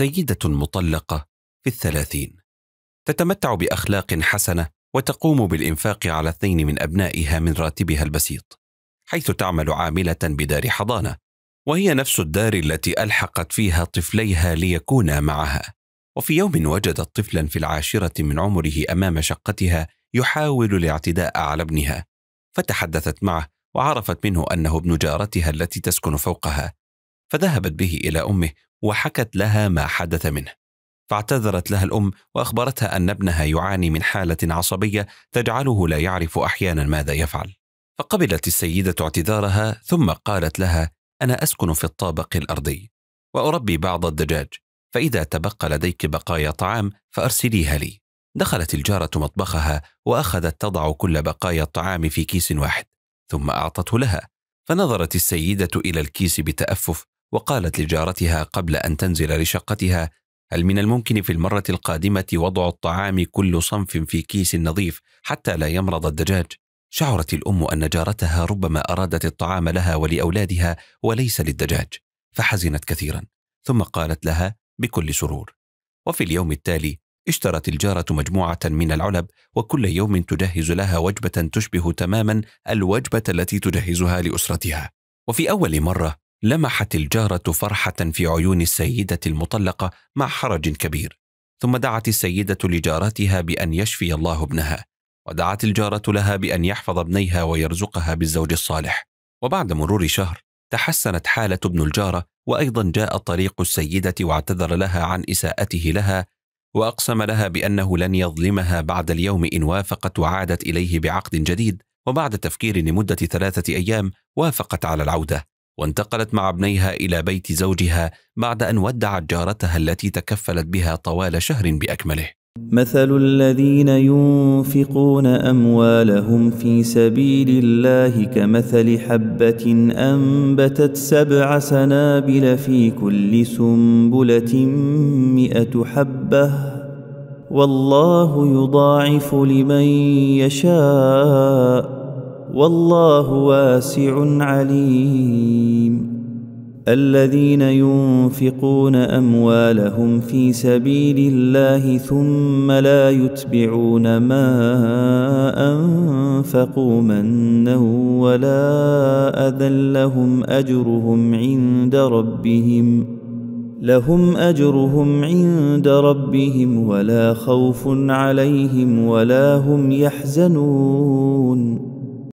سيدة مطلقة في الثلاثين تتمتع بأخلاق حسنة وتقوم بالإنفاق على اثنين من أبنائها من راتبها البسيط حيث تعمل عاملة بدار حضانة وهي نفس الدار التي ألحقت فيها طفليها ليكونا معها وفي يوم وجدت طفلا في العاشرة من عمره أمام شقتها يحاول الاعتداء على ابنها فتحدثت معه وعرفت منه أنه ابن جارتها التي تسكن فوقها فذهبت به الى امه وحكت لها ما حدث منه فاعتذرت لها الام واخبرتها ان ابنها يعاني من حاله عصبيه تجعله لا يعرف احيانا ماذا يفعل فقبلت السيده اعتذارها ثم قالت لها انا اسكن في الطابق الارضي واربي بعض الدجاج فاذا تبقى لديك بقايا طعام فارسليها لي دخلت الجاره مطبخها واخذت تضع كل بقايا الطعام في كيس واحد ثم اعطته لها فنظرت السيده الى الكيس بتافف وقالت لجارتها قبل أن تنزل لشقتها هل من الممكن في المرة القادمة وضع الطعام كل صنف في كيس نظيف حتى لا يمرض الدجاج؟ شعرت الأم أن جارتها ربما أرادت الطعام لها ولأولادها وليس للدجاج، فحزنت كثيرا، ثم قالت لها بكل سرور: وفي اليوم التالي اشترت الجارة مجموعة من العلب وكل يوم تجهز لها وجبة تشبه تماما الوجبة التي تجهزها لأسرتها، وفي أول مرة لمحت الجارة فرحة في عيون السيدة المطلقة مع حرج كبير، ثم دعت السيدة لجارتها بأن يشفي الله ابنها، ودعت الجارة لها بأن يحفظ ابنيها ويرزقها بالزوج الصالح، وبعد مرور شهر تحسنت حالة ابن الجارة وأيضا جاء طريق السيدة واعتذر لها عن إساءته لها وأقسم لها بأنه لن يظلمها بعد اليوم إن وافقت وعادت إليه بعقد جديد وبعد تفكير لمدة ثلاثة أيام وافقت على العودة وانتقلت مع ابنيها إلى بيت زوجها بعد أن ودعت جارتها التي تكفلت بها طوال شهر بأكمله. مثل الذين ينفقون أموالهم في سبيل الله كمثل حبة أنبتت سبع سنابل في كل سنبلة مئة حبة والله يضاعف لمن يشاء والله واسع عليم الذين ينفقون اموالهم في سبيل الله ثم لا يتبعون ما انفقوا منا ولا اذى لهم اجرهم عند ربهم لهم اجرهم عند ربهم ولا خوف عليهم ولا هم يحزنون